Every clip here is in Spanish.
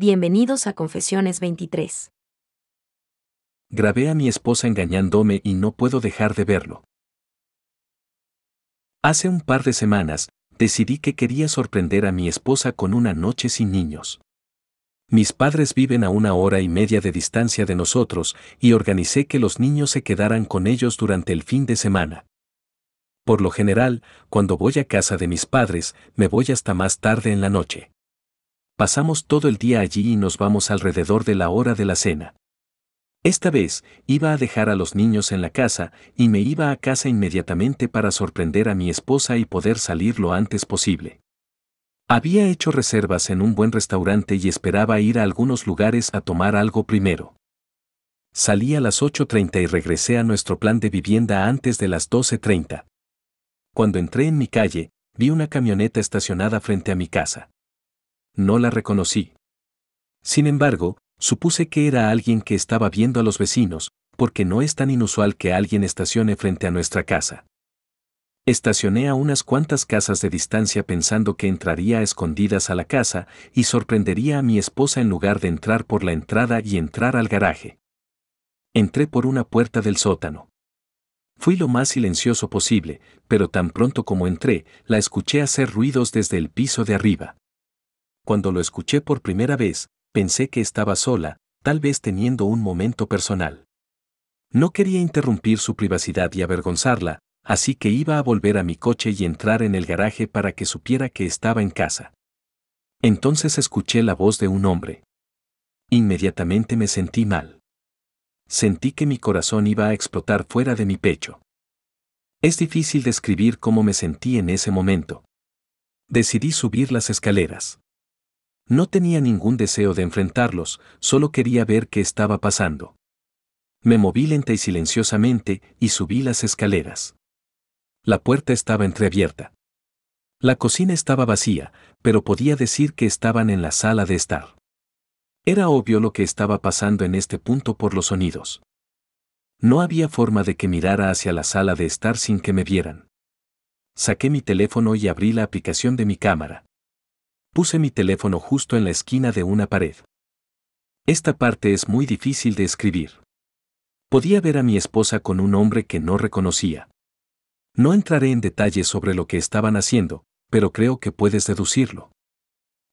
Bienvenidos a Confesiones 23. Grabé a mi esposa engañándome y no puedo dejar de verlo. Hace un par de semanas, decidí que quería sorprender a mi esposa con una noche sin niños. Mis padres viven a una hora y media de distancia de nosotros y organicé que los niños se quedaran con ellos durante el fin de semana. Por lo general, cuando voy a casa de mis padres, me voy hasta más tarde en la noche. Pasamos todo el día allí y nos vamos alrededor de la hora de la cena. Esta vez iba a dejar a los niños en la casa y me iba a casa inmediatamente para sorprender a mi esposa y poder salir lo antes posible. Había hecho reservas en un buen restaurante y esperaba ir a algunos lugares a tomar algo primero. Salí a las 8.30 y regresé a nuestro plan de vivienda antes de las 12.30. Cuando entré en mi calle, vi una camioneta estacionada frente a mi casa no la reconocí. Sin embargo, supuse que era alguien que estaba viendo a los vecinos, porque no es tan inusual que alguien estacione frente a nuestra casa. Estacioné a unas cuantas casas de distancia pensando que entraría escondidas a la casa y sorprendería a mi esposa en lugar de entrar por la entrada y entrar al garaje. Entré por una puerta del sótano. Fui lo más silencioso posible, pero tan pronto como entré, la escuché hacer ruidos desde el piso de arriba. Cuando lo escuché por primera vez, pensé que estaba sola, tal vez teniendo un momento personal. No quería interrumpir su privacidad y avergonzarla, así que iba a volver a mi coche y entrar en el garaje para que supiera que estaba en casa. Entonces escuché la voz de un hombre. Inmediatamente me sentí mal. Sentí que mi corazón iba a explotar fuera de mi pecho. Es difícil describir cómo me sentí en ese momento. Decidí subir las escaleras. No tenía ningún deseo de enfrentarlos, solo quería ver qué estaba pasando. Me moví lenta y silenciosamente y subí las escaleras. La puerta estaba entreabierta. La cocina estaba vacía, pero podía decir que estaban en la sala de estar. Era obvio lo que estaba pasando en este punto por los sonidos. No había forma de que mirara hacia la sala de estar sin que me vieran. Saqué mi teléfono y abrí la aplicación de mi cámara. Puse mi teléfono justo en la esquina de una pared. Esta parte es muy difícil de escribir. Podía ver a mi esposa con un hombre que no reconocía. No entraré en detalles sobre lo que estaban haciendo, pero creo que puedes deducirlo.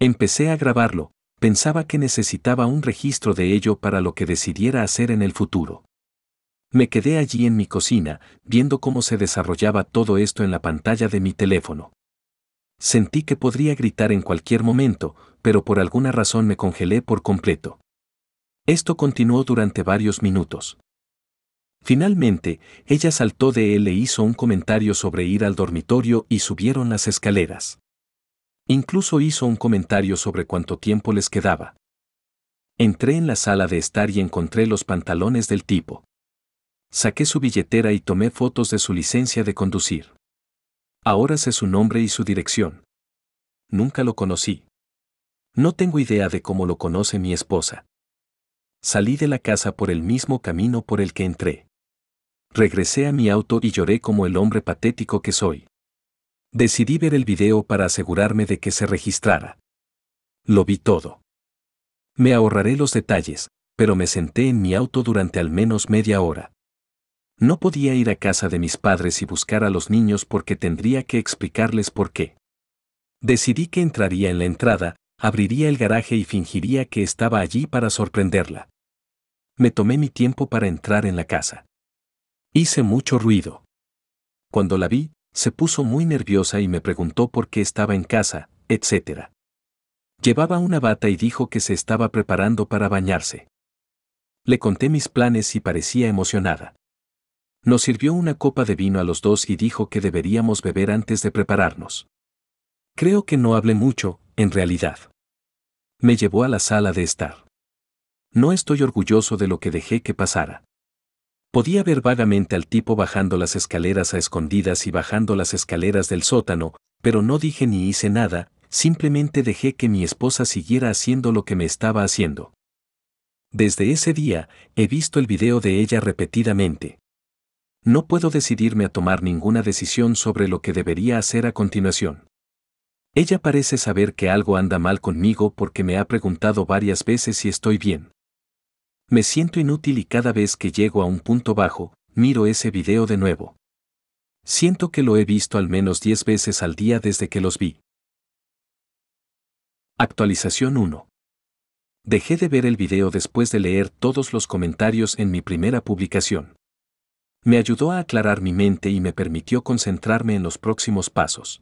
Empecé a grabarlo, pensaba que necesitaba un registro de ello para lo que decidiera hacer en el futuro. Me quedé allí en mi cocina, viendo cómo se desarrollaba todo esto en la pantalla de mi teléfono. Sentí que podría gritar en cualquier momento, pero por alguna razón me congelé por completo. Esto continuó durante varios minutos. Finalmente, ella saltó de él e hizo un comentario sobre ir al dormitorio y subieron las escaleras. Incluso hizo un comentario sobre cuánto tiempo les quedaba. Entré en la sala de estar y encontré los pantalones del tipo. Saqué su billetera y tomé fotos de su licencia de conducir. Ahora sé su nombre y su dirección. Nunca lo conocí. No tengo idea de cómo lo conoce mi esposa. Salí de la casa por el mismo camino por el que entré. Regresé a mi auto y lloré como el hombre patético que soy. Decidí ver el video para asegurarme de que se registrara. Lo vi todo. Me ahorraré los detalles, pero me senté en mi auto durante al menos media hora. No podía ir a casa de mis padres y buscar a los niños porque tendría que explicarles por qué. Decidí que entraría en la entrada, abriría el garaje y fingiría que estaba allí para sorprenderla. Me tomé mi tiempo para entrar en la casa. Hice mucho ruido. Cuando la vi, se puso muy nerviosa y me preguntó por qué estaba en casa, etc. Llevaba una bata y dijo que se estaba preparando para bañarse. Le conté mis planes y parecía emocionada. Nos sirvió una copa de vino a los dos y dijo que deberíamos beber antes de prepararnos. Creo que no hablé mucho, en realidad. Me llevó a la sala de estar. No estoy orgulloso de lo que dejé que pasara. Podía ver vagamente al tipo bajando las escaleras a escondidas y bajando las escaleras del sótano, pero no dije ni hice nada, simplemente dejé que mi esposa siguiera haciendo lo que me estaba haciendo. Desde ese día, he visto el video de ella repetidamente. No puedo decidirme a tomar ninguna decisión sobre lo que debería hacer a continuación. Ella parece saber que algo anda mal conmigo porque me ha preguntado varias veces si estoy bien. Me siento inútil y cada vez que llego a un punto bajo, miro ese video de nuevo. Siento que lo he visto al menos 10 veces al día desde que los vi. Actualización 1. Dejé de ver el video después de leer todos los comentarios en mi primera publicación me ayudó a aclarar mi mente y me permitió concentrarme en los próximos pasos.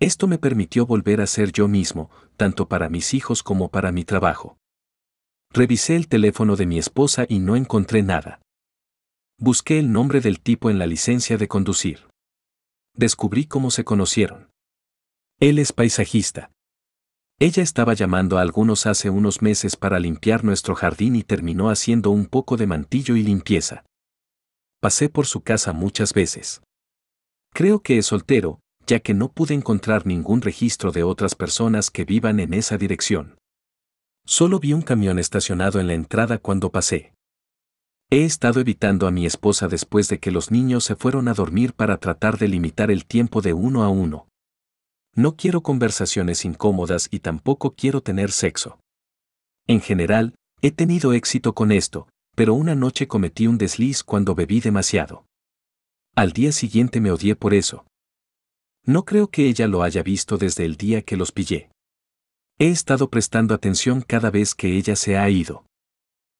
Esto me permitió volver a ser yo mismo, tanto para mis hijos como para mi trabajo. Revisé el teléfono de mi esposa y no encontré nada. Busqué el nombre del tipo en la licencia de conducir. Descubrí cómo se conocieron. Él es paisajista. Ella estaba llamando a algunos hace unos meses para limpiar nuestro jardín y terminó haciendo un poco de mantillo y limpieza pasé por su casa muchas veces. Creo que es soltero, ya que no pude encontrar ningún registro de otras personas que vivan en esa dirección. Solo vi un camión estacionado en la entrada cuando pasé. He estado evitando a mi esposa después de que los niños se fueron a dormir para tratar de limitar el tiempo de uno a uno. No quiero conversaciones incómodas y tampoco quiero tener sexo. En general, he tenido éxito con esto, pero una noche cometí un desliz cuando bebí demasiado. Al día siguiente me odié por eso. No creo que ella lo haya visto desde el día que los pillé. He estado prestando atención cada vez que ella se ha ido.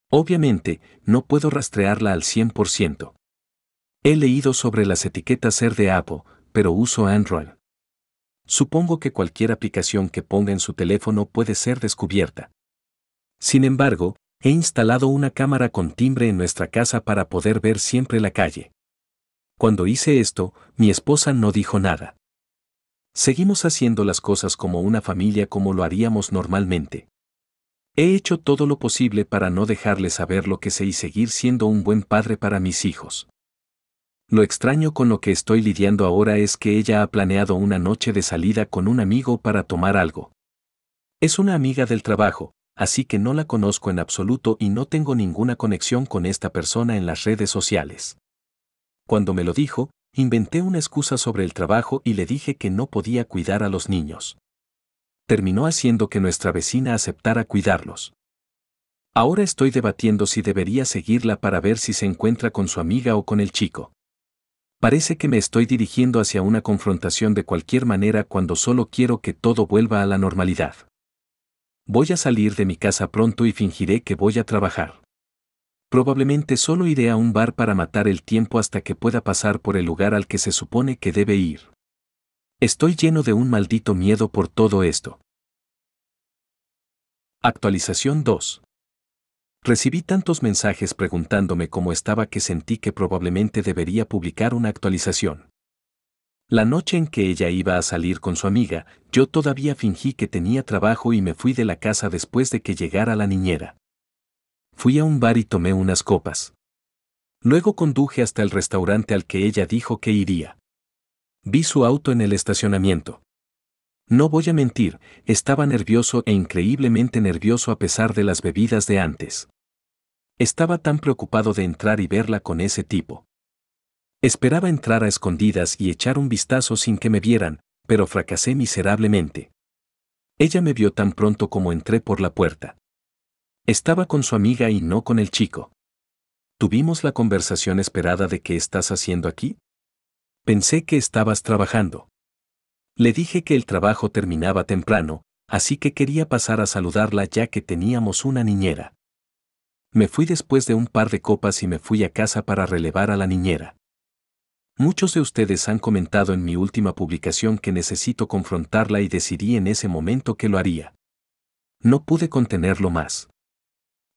Obviamente, no puedo rastrearla al 100%. He leído sobre las etiquetas ser de Apple, pero uso Android. Supongo que cualquier aplicación que ponga en su teléfono puede ser descubierta. Sin embargo, He instalado una cámara con timbre en nuestra casa para poder ver siempre la calle. Cuando hice esto, mi esposa no dijo nada. Seguimos haciendo las cosas como una familia como lo haríamos normalmente. He hecho todo lo posible para no dejarle saber lo que sé y seguir siendo un buen padre para mis hijos. Lo extraño con lo que estoy lidiando ahora es que ella ha planeado una noche de salida con un amigo para tomar algo. Es una amiga del trabajo, así que no la conozco en absoluto y no tengo ninguna conexión con esta persona en las redes sociales. Cuando me lo dijo, inventé una excusa sobre el trabajo y le dije que no podía cuidar a los niños. Terminó haciendo que nuestra vecina aceptara cuidarlos. Ahora estoy debatiendo si debería seguirla para ver si se encuentra con su amiga o con el chico. Parece que me estoy dirigiendo hacia una confrontación de cualquier manera cuando solo quiero que todo vuelva a la normalidad voy a salir de mi casa pronto y fingiré que voy a trabajar. Probablemente solo iré a un bar para matar el tiempo hasta que pueda pasar por el lugar al que se supone que debe ir. Estoy lleno de un maldito miedo por todo esto. Actualización 2. Recibí tantos mensajes preguntándome cómo estaba que sentí que probablemente debería publicar una actualización. La noche en que ella iba a salir con su amiga, yo todavía fingí que tenía trabajo y me fui de la casa después de que llegara la niñera. Fui a un bar y tomé unas copas. Luego conduje hasta el restaurante al que ella dijo que iría. Vi su auto en el estacionamiento. No voy a mentir, estaba nervioso e increíblemente nervioso a pesar de las bebidas de antes. Estaba tan preocupado de entrar y verla con ese tipo. Esperaba entrar a escondidas y echar un vistazo sin que me vieran, pero fracasé miserablemente. Ella me vio tan pronto como entré por la puerta. Estaba con su amiga y no con el chico. Tuvimos la conversación esperada de qué estás haciendo aquí. Pensé que estabas trabajando. Le dije que el trabajo terminaba temprano, así que quería pasar a saludarla ya que teníamos una niñera. Me fui después de un par de copas y me fui a casa para relevar a la niñera. Muchos de ustedes han comentado en mi última publicación que necesito confrontarla y decidí en ese momento que lo haría. No pude contenerlo más.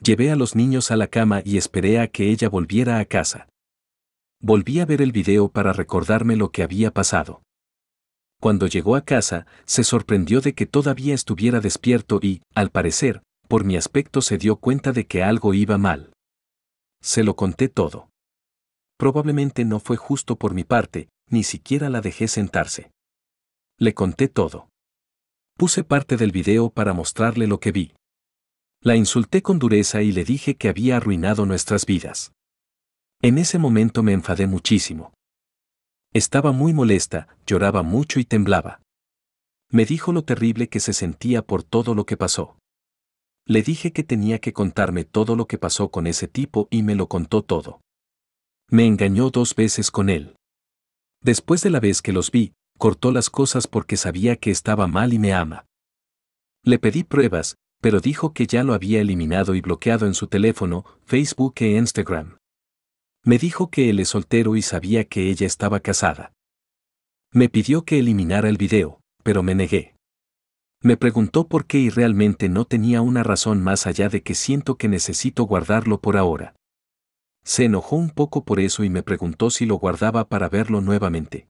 Llevé a los niños a la cama y esperé a que ella volviera a casa. Volví a ver el video para recordarme lo que había pasado. Cuando llegó a casa, se sorprendió de que todavía estuviera despierto y, al parecer, por mi aspecto se dio cuenta de que algo iba mal. Se lo conté todo probablemente no fue justo por mi parte, ni siquiera la dejé sentarse. Le conté todo. Puse parte del video para mostrarle lo que vi. La insulté con dureza y le dije que había arruinado nuestras vidas. En ese momento me enfadé muchísimo. Estaba muy molesta, lloraba mucho y temblaba. Me dijo lo terrible que se sentía por todo lo que pasó. Le dije que tenía que contarme todo lo que pasó con ese tipo y me lo contó todo. Me engañó dos veces con él. Después de la vez que los vi, cortó las cosas porque sabía que estaba mal y me ama. Le pedí pruebas, pero dijo que ya lo había eliminado y bloqueado en su teléfono, Facebook e Instagram. Me dijo que él es soltero y sabía que ella estaba casada. Me pidió que eliminara el video, pero me negué. Me preguntó por qué y realmente no tenía una razón más allá de que siento que necesito guardarlo por ahora. Se enojó un poco por eso y me preguntó si lo guardaba para verlo nuevamente.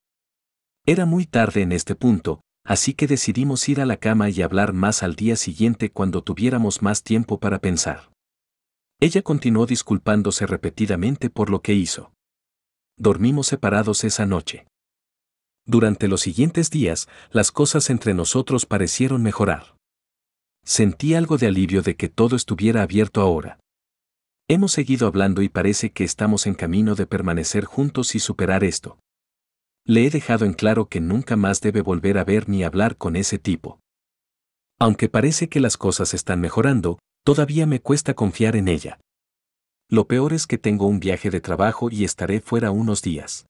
Era muy tarde en este punto, así que decidimos ir a la cama y hablar más al día siguiente cuando tuviéramos más tiempo para pensar. Ella continuó disculpándose repetidamente por lo que hizo. Dormimos separados esa noche. Durante los siguientes días, las cosas entre nosotros parecieron mejorar. Sentí algo de alivio de que todo estuviera abierto ahora. Hemos seguido hablando y parece que estamos en camino de permanecer juntos y superar esto. Le he dejado en claro que nunca más debe volver a ver ni hablar con ese tipo. Aunque parece que las cosas están mejorando, todavía me cuesta confiar en ella. Lo peor es que tengo un viaje de trabajo y estaré fuera unos días.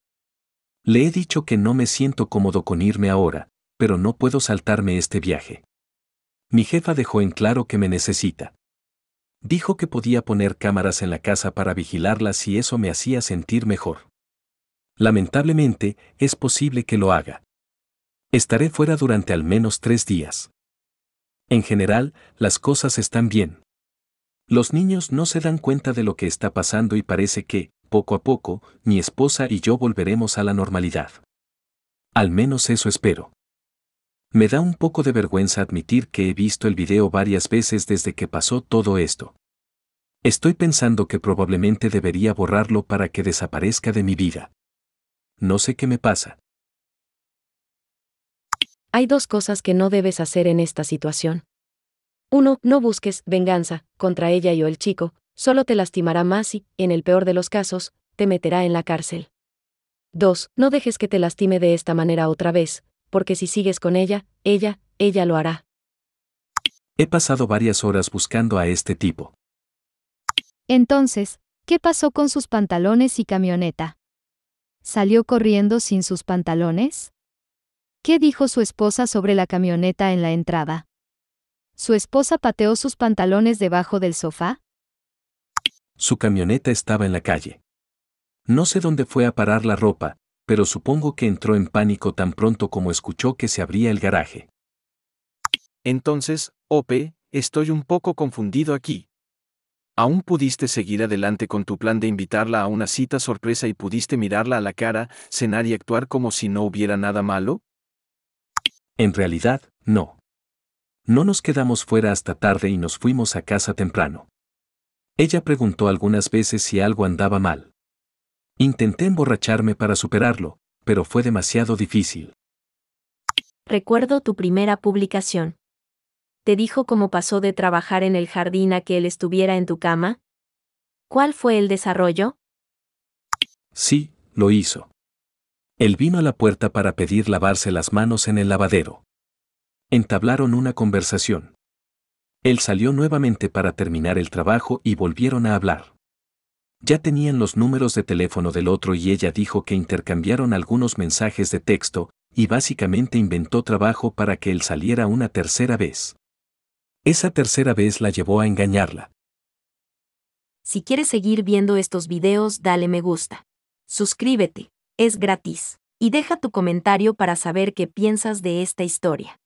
Le he dicho que no me siento cómodo con irme ahora, pero no puedo saltarme este viaje. Mi jefa dejó en claro que me necesita dijo que podía poner cámaras en la casa para vigilarla si eso me hacía sentir mejor. Lamentablemente, es posible que lo haga. Estaré fuera durante al menos tres días. En general, las cosas están bien. Los niños no se dan cuenta de lo que está pasando y parece que, poco a poco, mi esposa y yo volveremos a la normalidad. Al menos eso espero. Me da un poco de vergüenza admitir que he visto el video varias veces desde que pasó todo esto. Estoy pensando que probablemente debería borrarlo para que desaparezca de mi vida. No sé qué me pasa. Hay dos cosas que no debes hacer en esta situación. Uno, No busques venganza contra ella y o el chico, solo te lastimará más y, en el peor de los casos, te meterá en la cárcel. Dos, No dejes que te lastime de esta manera otra vez, porque si sigues con ella, ella, ella lo hará. He pasado varias horas buscando a este tipo. Entonces, ¿qué pasó con sus pantalones y camioneta? ¿Salió corriendo sin sus pantalones? ¿Qué dijo su esposa sobre la camioneta en la entrada? ¿Su esposa pateó sus pantalones debajo del sofá? Su camioneta estaba en la calle. No sé dónde fue a parar la ropa, pero supongo que entró en pánico tan pronto como escuchó que se abría el garaje. Entonces, Ope, estoy un poco confundido aquí. Aún pudiste seguir adelante con tu plan de invitarla a una cita sorpresa y pudiste mirarla a la cara, cenar y actuar como si no hubiera nada malo? En realidad, no. No nos quedamos fuera hasta tarde y nos fuimos a casa temprano. Ella preguntó algunas veces si algo andaba mal. Intenté emborracharme para superarlo, pero fue demasiado difícil. Recuerdo tu primera publicación. ¿Te dijo cómo pasó de trabajar en el jardín a que él estuviera en tu cama? ¿Cuál fue el desarrollo? Sí, lo hizo. Él vino a la puerta para pedir lavarse las manos en el lavadero. Entablaron una conversación. Él salió nuevamente para terminar el trabajo y volvieron a hablar. Ya tenían los números de teléfono del otro y ella dijo que intercambiaron algunos mensajes de texto, y básicamente inventó trabajo para que él saliera una tercera vez. Esa tercera vez la llevó a engañarla. Si quieres seguir viendo estos videos, dale me gusta. Suscríbete, es gratis. Y deja tu comentario para saber qué piensas de esta historia.